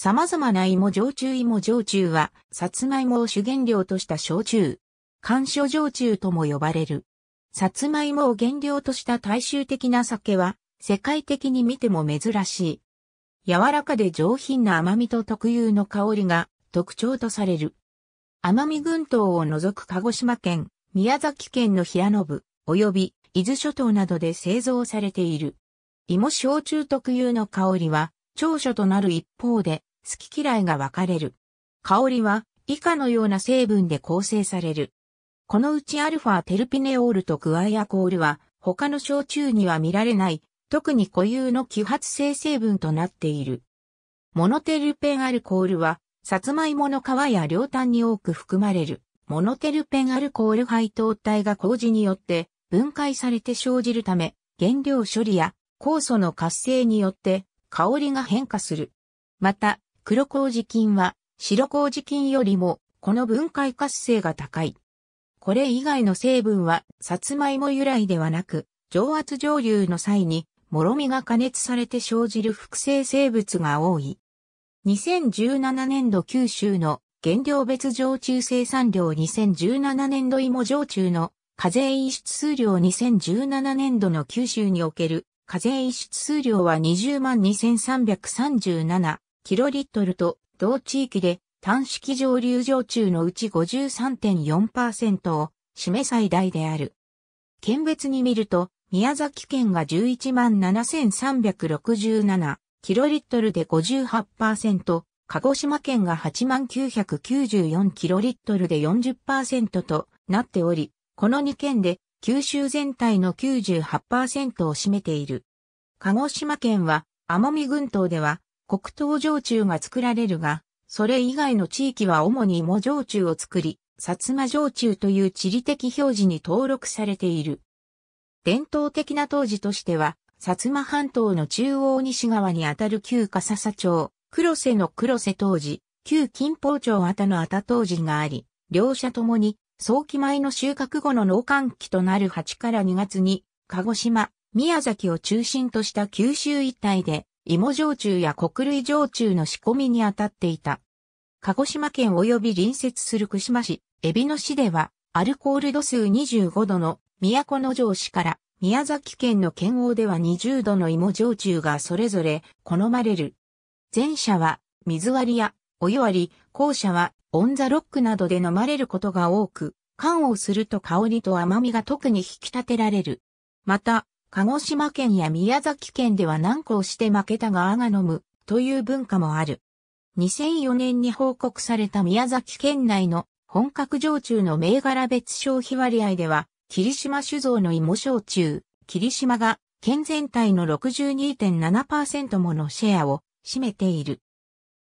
様々な芋焼酎芋焼酎は、さつまいもを主原料とした焼酎。干渉焼酎とも呼ばれる。さつまいもを原料とした大衆的な酒は、世界的に見ても珍しい。柔らかで上品な甘みと特有の香りが特徴とされる。奄美群島を除く鹿児島県、宮崎県の平野部、及び伊豆諸島などで製造されている。芋焼酎特有の香りは、長所となる一方で、好き嫌いが分かれる。香りは以下のような成分で構成される。このうちアルファテルピネオールとクワイアコールは他の焼酎には見られない特に固有の揮発性成分となっている。モノテルペンアルコールは、サツマイモの皮や両端に多く含まれる、モノテルペンアルコール配糖体が麹によって分解されて生じるため、原料処理や酵素の活性によって香りが変化する。また、黒麹菌は白麹菌よりもこの分解活性が高い。これ以外の成分はさつまいも由来ではなく、蒸圧蒸留の際にもろみが加熱されて生じる複製生物が多い。2017年度九州の原料別常駐生産量2017年度芋常駐の課税輸出数量2017年度の九州における課税輸出数量は20万2337キロリットルと同地域で短式蒸留場中のうち53.4%を占め最大である。県別に見ると、宮崎県が117,367キロリットルで58%、鹿児島県が8994キロリットルで40%となっており、この2県で九州全体の98%を占めている。鹿児島県は奄美群島では黒糖焼酎が作られるが、それ以外の地域は主に芋焼酎を作り、薩摩焼酎という地理的表示に登録されている。伝統的な当時としては、薩摩半島の中央西側にあたる旧笠佐町、黒瀬の黒瀬当時、旧金宝町あたのあた当時があり、両者ともに、早期米の収穫後の農寒期となる8から2月に、鹿児島、宮崎を中心とした九州一帯で、芋焼酎や穀類焼酎の仕込みに当たっていた。鹿児島県及び隣接する串間市、海老野市では、アルコール度数25度の都の城市から宮崎県の県央では20度の芋焼酎がそれぞれ好まれる。前者は水割りやお湯割り、後者はオンザロックなどで飲まれることが多く、缶をすると香りと甘みが特に引き立てられる。また、鹿児島県や宮崎県では難航して負けたがアが飲むという文化もある。2004年に報告された宮崎県内の本格上中の銘柄別消費割合では、霧島酒造の芋焼酎、霧島が県全体の62.7%ものシェアを占めている。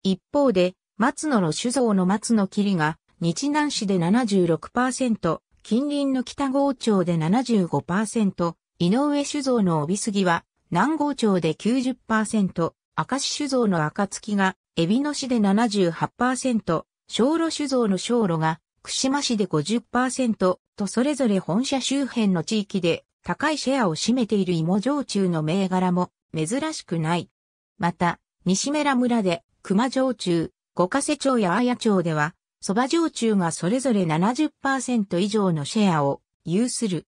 一方で、松野の酒造の松野霧が日南市で76%、近隣の北郷町で75%、井上酒造の帯杉は、南郷町で90%、明石酒造の暁が、海老野市で78%、小路酒造の小路が、串間市で50%とそれぞれ本社周辺の地域で高いシェアを占めている芋焼酎の銘柄も珍しくない。また、西村村で熊焼酎、五ヶ瀬町や綾町では、蕎麦焼酎がそれぞれ70%以上のシェアを有する。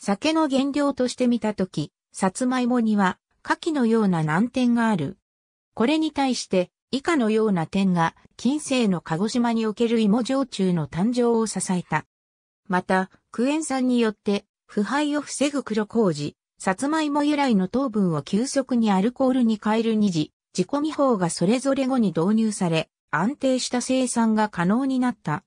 酒の原料として見たとき、さつまいもには、牡蠣のような難点がある。これに対して、以下のような点が、近世の鹿児島における芋焼酎の誕生を支えた。また、クエン酸によって、腐敗を防ぐ黒麹、さつまいも由来の糖分を急速にアルコールに変える二次、自己見法がそれぞれ後に導入され、安定した生産が可能になった。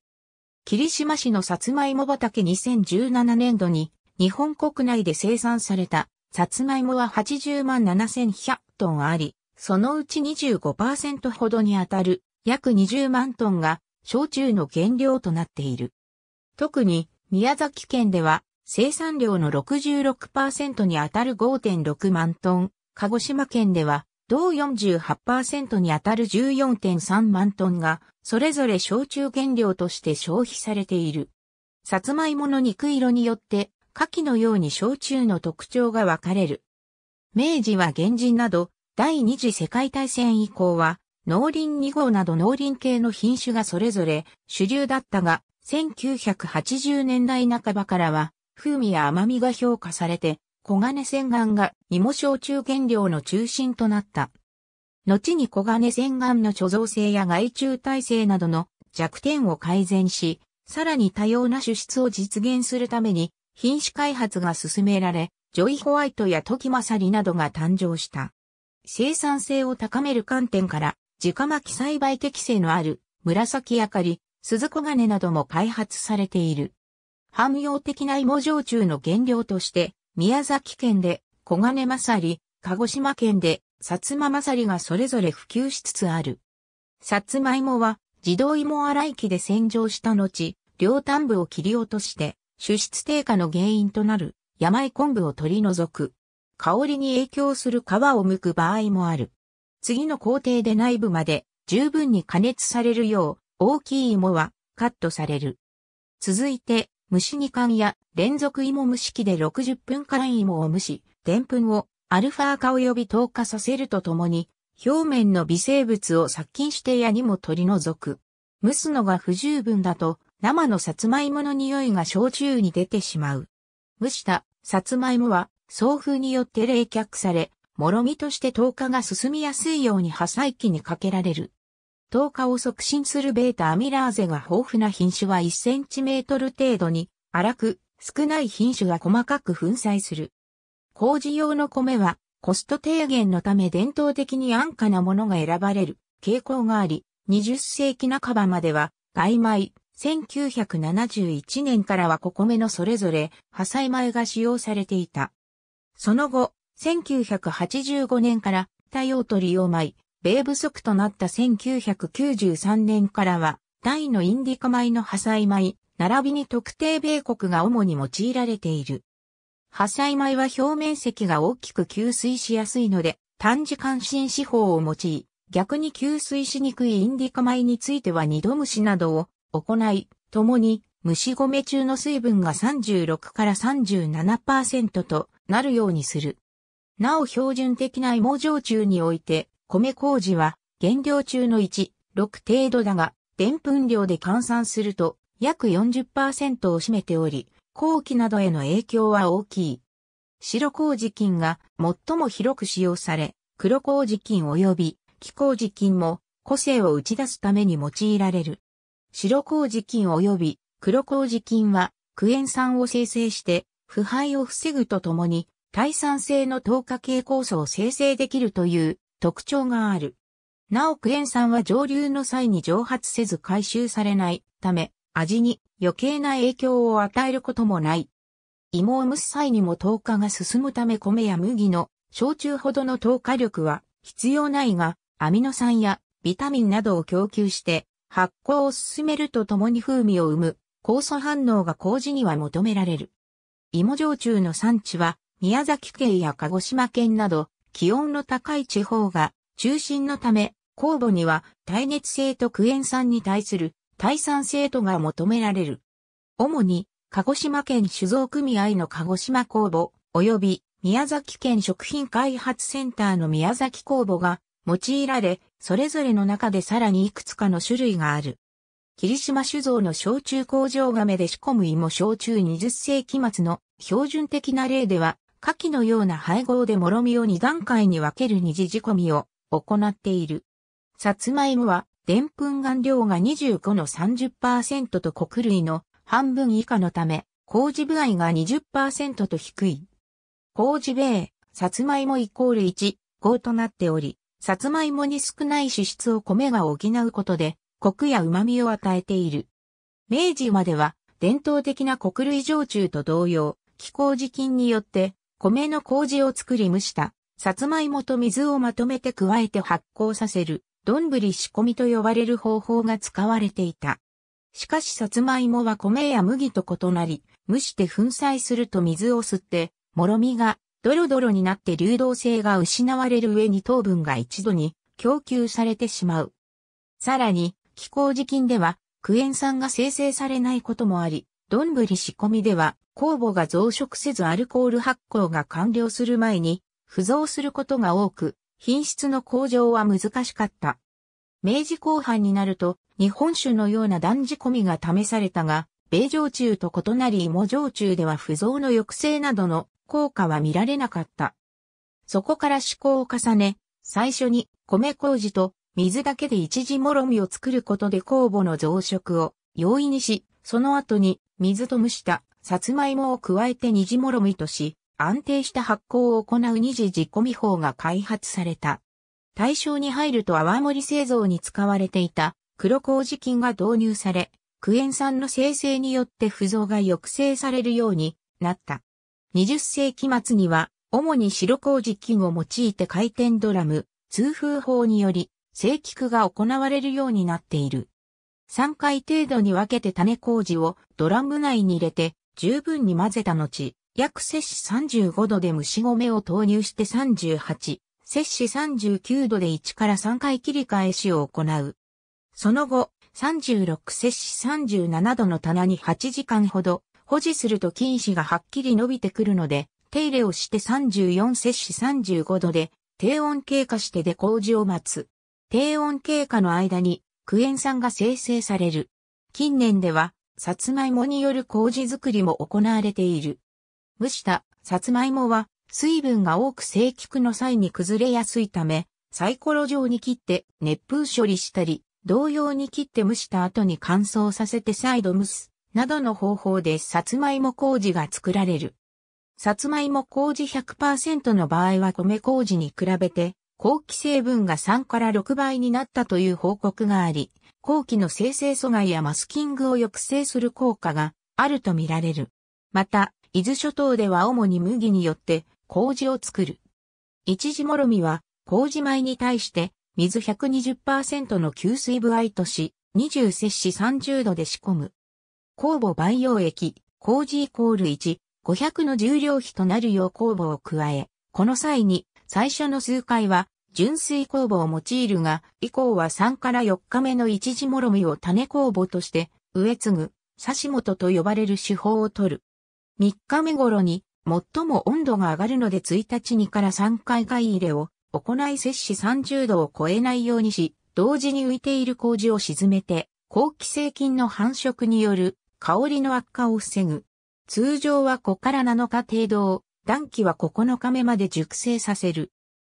霧島市のさつまいも畑2017年度に日本国内で生産された、サツマイモは80万7100トンあり、そのうち25%ほどにあたる約20万トンが焼酎の原料となっている。特に宮崎県では生産量の66%にあたる5.6万トン、鹿児島県では同48%にあたる14.3万トンがそれぞれ焼酎原料として消費されている。さつまいもの肉色によって下記のように焼酎の特徴が分かれる。明治は原人など、第二次世界大戦以降は、農林2号など農林系の品種がそれぞれ主流だったが、1980年代半ばからは、風味や甘みが評価されて、黄金洗顔が芋焼酎原料の中心となった。後に黄金洗顔の貯蔵性や害虫耐性などの弱点を改善し、さらに多様な主質を実現するために、品種開発が進められ、ジョイ・ホワイトやトキマサリなどが誕生した。生産性を高める観点から、直巻き栽培適性のある紫あかり、鈴子金なども開発されている。汎用的な芋焼酎の原料として、宮崎県で小金まさり、鹿児島県で薩摩まさりがそれぞれ普及しつつある。薩摩芋は、自動芋洗い機で洗浄した後、両端部を切り落として、脂質低下の原因となる山井昆布を取り除く。香りに影響する皮を剥く場合もある。次の工程で内部まで十分に加熱されるよう大きい芋はカットされる。続いて蒸し煮缶や連続芋蒸し器で60分間芋を蒸し、でんぷんをアルファ化及び糖化させるとともに表面の微生物を殺菌して矢にも取り除く。蒸すのが不十分だと生のサツマイモの匂いが焼酎に出てしまう。蒸したサツマイモは送風によって冷却され、もろみとして糖化が進みやすいように破砕器にかけられる。糖化を促進するベータアミラーゼが豊富な品種は1センチメートル程度に、粗く、少ない品種が細かく粉砕する。麹用の米は、コスト低減のため伝統的に安価なものが選ばれる傾向があり、20世紀半ばまでは、外米、1971年からはココメのそれぞれ、破砕米が使用されていた。その後、1985年から多用途利用米、米不足となった1993年からは、大のインディカ米の破砕米、並びに特定米国が主に用いられている。破砕米は表面積が大きく吸水しやすいので、短時間浸死法を用い、逆に吸水しにくいインディカ米については二度蒸しなどを行い、共に蒸し米中の水分が36から37%となるようにする。なお標準的な芋焼酎において、米麹は原料中の1、6程度だが、澱粉量で換算すると約40%を占めており、後期などへの影響は大きい。白麹菌が最も広く使用され、黒麹菌及び気麹菌も個性を打ち出すために用いられる。白麹菌及び黒麹菌はクエン酸を生成して腐敗を防ぐとともに耐酸性の糖化系酵素を生成できるという特徴がある。なおクエン酸は蒸留の際に蒸発せず回収されないため味に余計な影響を与えることもない。芋を蒸す際にも糖化が進むため米や麦の焼酎ほどの糖化力は必要ないがアミノ酸やビタミンなどを供給して発酵を進めるとともに風味を生む酵素反応が麹には求められる。芋焼酎の産地は宮崎県や鹿児島県など気温の高い地方が中心のため酵母には耐熱性とクエン酸に対する耐酸性とが求められる。主に鹿児島県酒造組合の鹿児島酵母、及び宮崎県食品開発センターの宮崎酵母が用いられ、それぞれの中でさらにいくつかの種類がある。霧島酒造の焼酎工場亀で仕込む芋焼酎20世紀末の標準的な例では、下記のような配合でもろみを2段階に分ける二次仕込みを行っている。さつまいもは、でんぷん含量が25の30%と穀類の半分以下のため、麹部合が20%と低い。麹米、さつまいもイコール1、5となっており、さつまいもに少ない脂質を米が補うことで、コクや旨味を与えている。明治までは、伝統的な穀類焼酎と同様、気候時菌によって、米の麹を作り蒸した、さつまいもと水をまとめて加えて発酵させる、どんぶり仕込みと呼ばれる方法が使われていた。しかしさつまいもは米や麦と異なり、蒸して粉砕すると水を吸って、もろみがドロドロになって流動性が失われる上に糖分が一度に供給されてしまう。さらに、気候時金では、クエン酸が生成されないこともあり、どんぶり仕込みでは、酵母が増殖せずアルコール発酵が完了する前に、浮増することが多く、品質の向上は難しかった。明治後半になると、日本酒のような断仕込みが試されたが、米焼酎と異なり芋焼酎では不増の抑制などの効果は見られなかった。そこから試行を重ね、最初に米麹と水だけで一時もろみを作ることで酵母の増殖を容易にし、その後に水と蒸したさつまいもを加えて二次もろみとし、安定した発酵を行う二次仕込み法が開発された。対象に入ると泡盛製造に使われていた黒麹菌が導入され、クエン酸の生成によって浮増が抑制されるようになった。20世紀末には、主に白麹菌を用いて回転ドラム、通風法により、生菊が行われるようになっている。3回程度に分けて種麹をドラム内に入れて、十分に混ぜた後、約摂氏35度で蒸し米を投入して38、摂氏39度で1から3回切り返しを行う。その後、36摂氏37度の棚に8時間ほど保持すると菌糸がはっきり伸びてくるので、手入れをして34摂氏35度で低温経過してで麹を待つ。低温経過の間にクエン酸が生成される。近年では、サツマイモによる麹作りも行われている。蒸したサツマイモは水分が多く生菊の際に崩れやすいため、サイコロ状に切って熱風処理したり、同様に切って蒸した後に乾燥させて再度蒸す、などの方法でさつまいも麹が作られる。さつまいも麹100%の場合は米麹に比べて、後期成分が3から6倍になったという報告があり、後期の生成阻害やマスキングを抑制する効果があるとみられる。また、伊豆諸島では主に麦によって麹を作る。一時もろみは麹米に対して水120%の吸水部合とし、20摂氏30度で仕込む。酵母培養液、麹イコール1、500の重量比となるよう酵母を加え、この際に最初の数回は純水酵母を用いるが、以降は3から4日目の一時もろみを種酵母として植え継ぐ、刺し元と呼ばれる手法を取る。3日目頃に最も温度が上がるので1日2から3回買い入れを行い摂氏30度を超えないようにし、同時に浮いている麹を沈めて、後期性菌の繁殖による香りの悪化を防ぐ。通常は5から7日程度を、暖気は9日目まで熟成させる。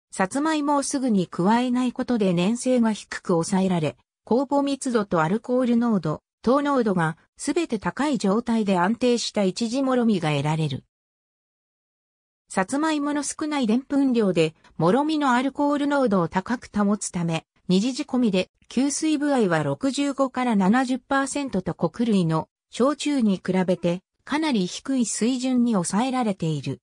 さつまいもをすぐに加えないことで粘性が低く抑えられ、酵母密度とアルコール濃度、糖濃度がすべて高い状態で安定した一時もろみが得られる。さつまいもの少ないでんぷん量で、もろみのアルコール濃度を高く保つため、二次仕込みで、吸水部合は65から70%と穀類の焼酎に比べて、かなり低い水準に抑えられている。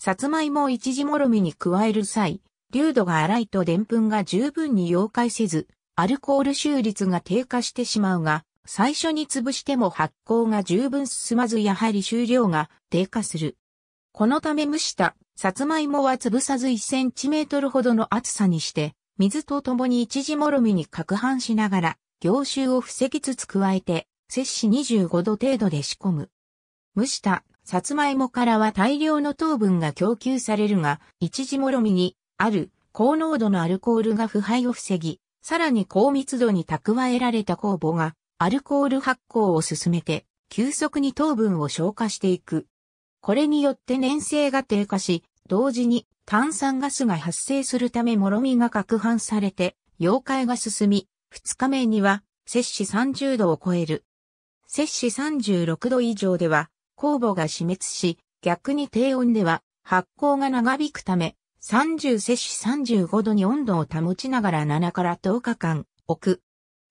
さつまいもを一時もろみに加える際、粒度が荒いとでんぷんが十分に溶解せず、アルコール収率が低下してしまうが、最初に潰しても発酵が十分進まずやはり収量が低下する。このため蒸したさつまいもは潰さず1センチメートルほどの厚さにして、水とともに一時もろみに攪拌しながら、凝集を防ぎつつ加えて、摂氏25度程度で仕込む。蒸したさつまいもからは大量の糖分が供給されるが、一時もろみにある高濃度のアルコールが腐敗を防ぎ、さらに高密度に蓄えられた酵母がアルコール発酵を進めて、急速に糖分を消化していくこれによって粘性が低下し、同時に炭酸ガスが発生するためもろみが攪拌されて、溶解が進み、2日目には摂氏30度を超える。摂氏36度以上では酵母が死滅し、逆に低温では発酵が長引くため、30摂氏35度に温度を保ちながら7から10日間置く。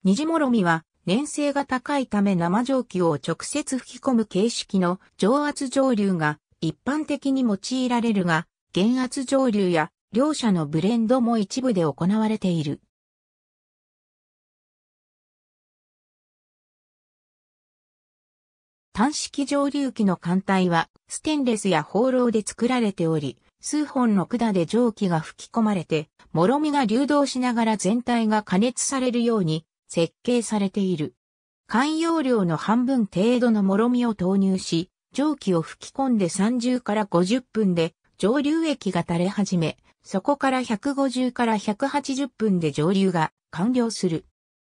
二次もろみは粘性が高いため生蒸気を直接吹き込む形式の蒸圧蒸留が一般的に用いられるが、減圧蒸留や両者のブレンドも一部で行われている。単式蒸留機の艦隊はステンレスや放浪で作られており、数本の管で蒸気が吹き込まれて、もろみが流動しながら全体が加熱されるように設計されている。缶容量の半分程度のもろみを投入し、蒸気を吹き込んで30から50分で蒸留液が垂れ始め、そこから150から180分で蒸留が完了する。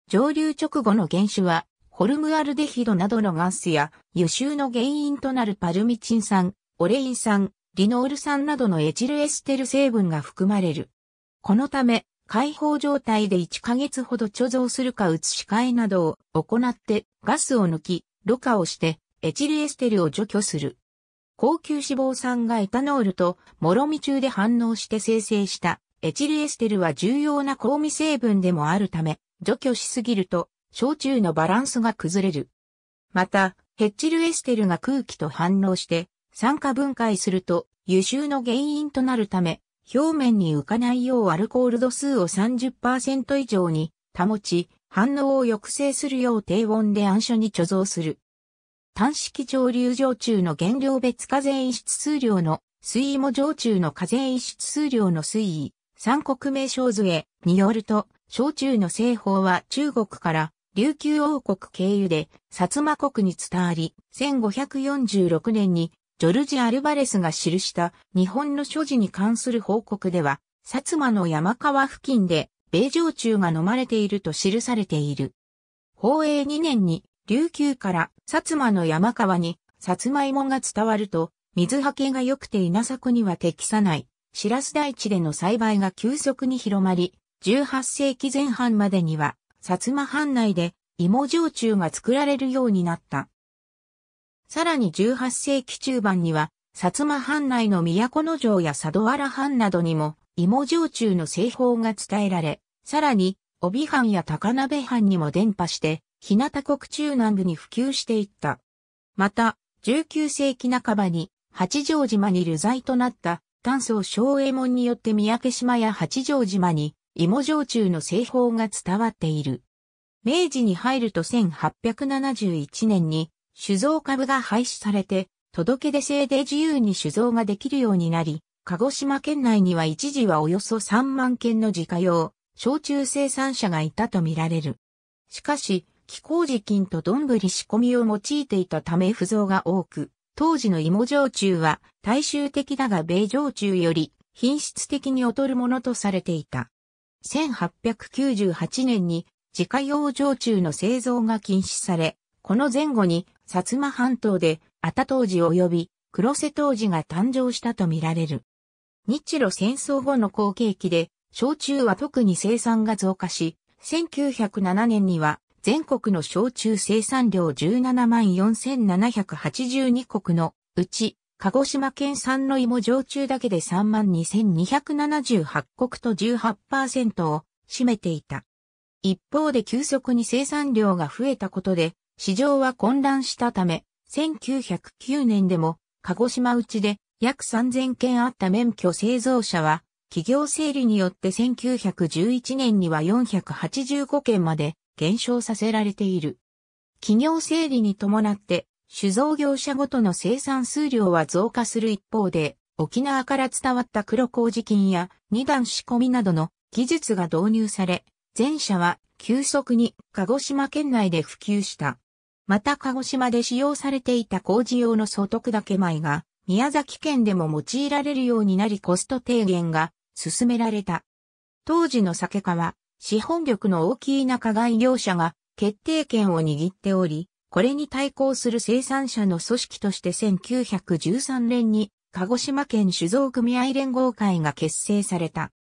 蒸留直後の原酒は、ホルムアルデヒドなどのガスや輸臭の原因となるパルミチン酸、オレイン酸、リノール酸などのエチルエステル成分が含まれる。このため、解放状態で1ヶ月ほど貯蔵するか移し替えなどを行ってガスを抜き、ろ過をしてエチルエステルを除去する。高級脂肪酸がエタノールともろみ中で反応して生成したエチルエステルは重要な香味成分でもあるため除去しすぎると焼酎のバランスが崩れる。また、ヘッチルエステルが空気と反応して酸化分解すると、輸臭の原因となるため、表面に浮かないようアルコール度数を30%以上に保ち、反応を抑制するよう低温で暗所に貯蔵する。単式蒸留常駐の原料別課税輸出数量の水位も常駐の課税輸出数量の水位、三国名称図へによると、焼酎の製法は中国から琉球王国経由で薩摩国に伝わり、1546年にジョルジ・アルバレスが記した日本の所持に関する報告では、薩摩の山川付近で米焼中が飲まれていると記されている。宝永2年に琉球から薩摩の山川に薩摩芋が伝わると、水はけが良くて稲作には適さない、白洲大地での栽培が急速に広まり、18世紀前半までには、薩摩藩内で芋焼酎が作られるようになった。さらに18世紀中盤には、薩摩藩内の都の城や佐土原藩などにも、芋焼酎の製法が伝えられ、さらに、帯藩や高鍋藩にも伝播して、日向国中南部に普及していった。また、19世紀半ばに、八丈島に流罪となった炭素昭右衛門によって三宅島や八丈島に芋焼酎の製法が伝わっている。明治に入ると1871年に酒造株が廃止されて、届け出制で自由に酒造ができるようになり、鹿児島県内には一時はおよそ3万件の自家用、焼酎生産者がいたとみられる。しかし、気候時金とどんぶり仕込みを用いていたため不造が多く、当時の芋焼酎は大衆的だが米焼酎より品質的に劣るものとされていた。1898年に自家用焼酎の製造が禁止され、この前後に薩摩半島で、あた当時及び黒瀬当時が誕生したとみられる。日露戦争後の後継期で、焼酎は特に生産が増加し、1907年には全国の焼酎生産量17万4782国のうち、鹿児島県産の芋焼酎だけで3万2278国と18%を占めていた。一方で急速に生産量が増えたことで、市場は混乱したため、1909年でも、鹿児島内で約3000件あった免許製造者は、企業整理によって1911年には485件まで減少させられている。企業整理に伴って、酒造業者ごとの生産数量は増加する一方で、沖縄から伝わった黒麹菌や二段仕込みなどの技術が導入され、全社は急速に鹿児島県内で普及した。また鹿児島で使用されていた工事用の素徳だけ米が、宮崎県でも用いられるようになりコスト低減が進められた。当時の酒化は、資本力の大きい仲買業者が決定権を握っており、これに対抗する生産者の組織として1913年に鹿児島県酒造組合連合会が結成された。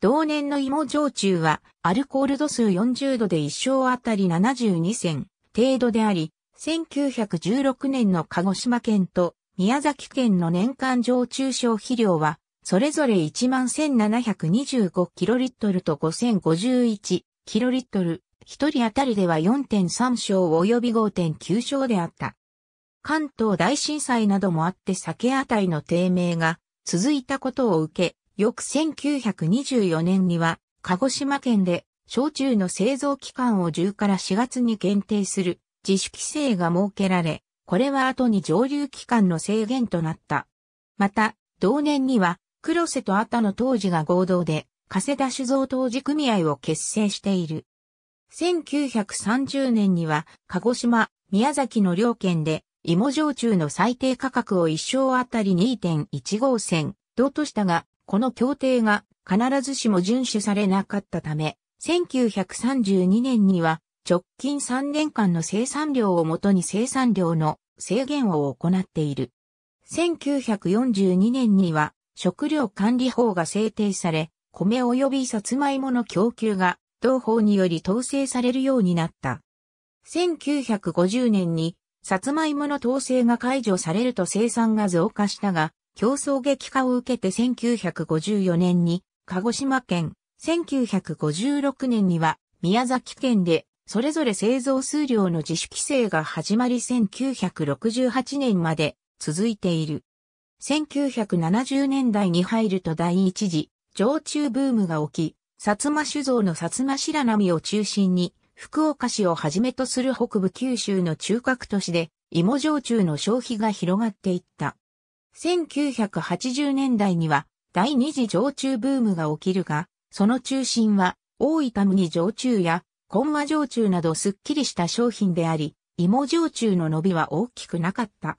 同年の芋焼酎はアルコール度数40度で一升あたり72銭、程度であり、1916年の鹿児島県と宮崎県の年間常駐消費量は、それぞれ11,725キロリットルと5,051キロリットル、一人当たりでは4.3升及び5.9升であった。関東大震災などもあって酒たりの低迷が続いたことを受け、翌1924年には、鹿児島県で焼酎の製造期間を10から4月に限定する自主規制が設けられ、これは後に上流期間の制限となった。また、同年には、黒瀬と赤の当時が合同で、加瀬田酒造当時組合を結成している。1930年には、鹿児島、宮崎の両県で、芋焼酎の最低価格を一升あたり2.15銭、同としたが、この協定が必ずしも遵守されなかったため、1932年には直近3年間の生産量をもとに生産量の制限を行っている。1942年には食料管理法が制定され、米及びさつまいもの供給が同法により統制されるようになった。1950年にさつまいもの統制が解除されると生産が増加したが、競争激化を受けて1954年に鹿児島県1956年には宮崎県でそれぞれ製造数量の自主規制が始まり1968年まで続いている。1970年代に入ると第一次常駐ブームが起き、薩摩酒造の薩摩白波を中心に福岡市をはじめとする北部九州の中核都市で芋焼酎の消費が広がっていった。1980年代には第二次常駐ブームが起きるが、その中心は、大分麦焼酎や、コンマ焼酎などすっきりした商品であり、芋焼酎の伸びは大きくなかった。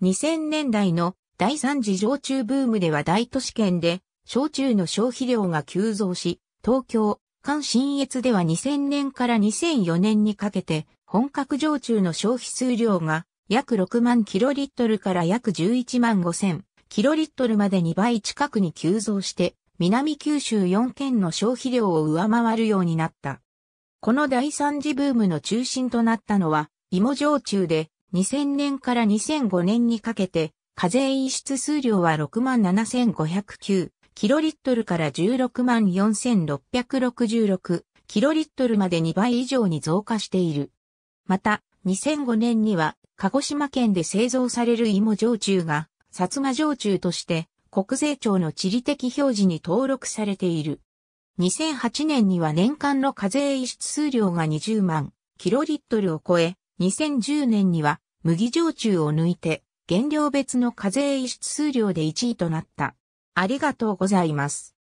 2000年代の第3次焼酎ブームでは大都市圏で、焼酎の消費量が急増し、東京、関信越では2000年から2004年にかけて、本格焼酎の消費数量が約6万キロリットルから約11万5千キロリットルまで2倍近くに急増して、南九州4県の消費量を上回るようになった。この第三次ブームの中心となったのは、芋焼酎で、2000年から2005年にかけて、課税輸出数量は67,509キロリットルから164,666キロリットルまで2倍以上に増加している。また、2005年には、鹿児島県で製造される芋焼酎が、薩摩焼酎として、国税庁の地理的表示に登録されている。2008年には年間の課税輸出数量が20万キロリットルを超え、2010年には麦焼酎を抜いて原料別の課税輸出数量で1位となった。ありがとうございます。